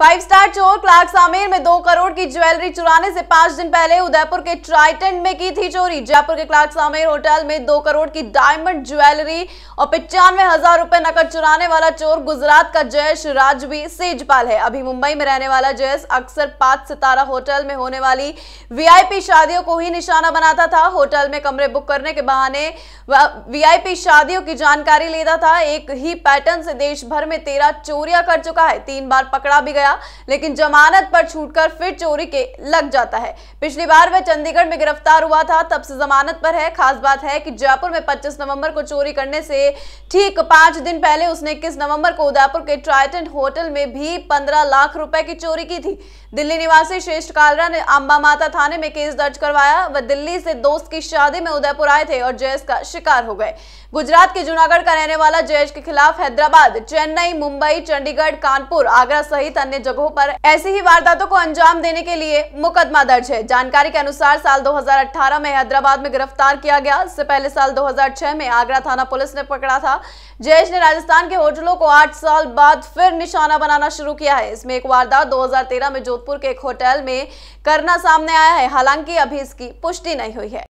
five star चोर क्लार्क सामेर में दो करोड़ की ज्वेलरी चुराने से पांच दिन पहले उदयपुर के ट्राइटेंट में की थी चोरी जयपुर के क्लार्क सामेर होटल में दो करोड़ की डायमंड ज्वेलरी और पिचानवे हजार रुपए नकद चुराने वाला चोर गुजरात का जयेश राजवी सेजपाल है अभी मुंबई में रहने वाला जयेश अक्सर पांच सितारा होटल में होने वाली वीआईपी शादियों को ही निशाना बनाता था होटल में कमरे बुक करने के बहाने वीआईपी शादियों की जानकारी लेता था एक ही पैटर्न से देश भर में तेरह चोरियां कर चुका है तीन बार पकड़ा भी गया गया लेकिन जमानत पर छूटकर फिर चोरी के लग जाता है पिछली बार वह चंडीगढ़ में गिरफ्तार हुआ था तब से जमानत पर है खास बात है कि जयपुर में 25 नवंबर को चोरी करने से ठीक पांच दिन पहले उसने इक्कीस नवंबर को उदयपुर के ट्राइटन होटल में भी पंद्रह लाख रुपए की चोरी की थी दिल्ली निवासी श्रेष्ठ कालरा ने अम्बा माता थाने में केस दर्ज करवाया वह दिल्ली से दोस्त की शादी में उदयपुर आए थे और जयस का शिकार हो गए गुजरात के जूनागढ़ का रहने वाला जयेश के खिलाफ हैदराबाद चेन्नई मुंबई चंडीगढ़ कानपुर आगरा सहित अन्य अन्य जगहों पर ऐसी ही वारदातों को अंजाम देने के लिए मुकदमा दर्ज है जानकारी के अनुसार साल 2018 में हैदराबाद में गिरफ्तार किया गया इससे पहले साल 2006 में आगरा थाना पुलिस ने पकड़ा था जयेश ने राजस्थान के होटलों को आठ साल बाद फिर निशाना बनाना शुरू किया है इसमें एक वारदात दो में जोधपुर के एक होटल में करना सामने आया है हालांकि अभी इसकी पुष्टि नहीं हुई है